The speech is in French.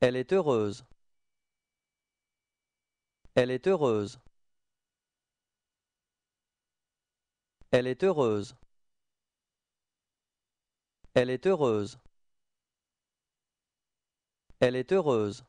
Elle est heureuse. Elle est heureuse. Elle est heureuse. Elle est heureuse. Elle est heureuse.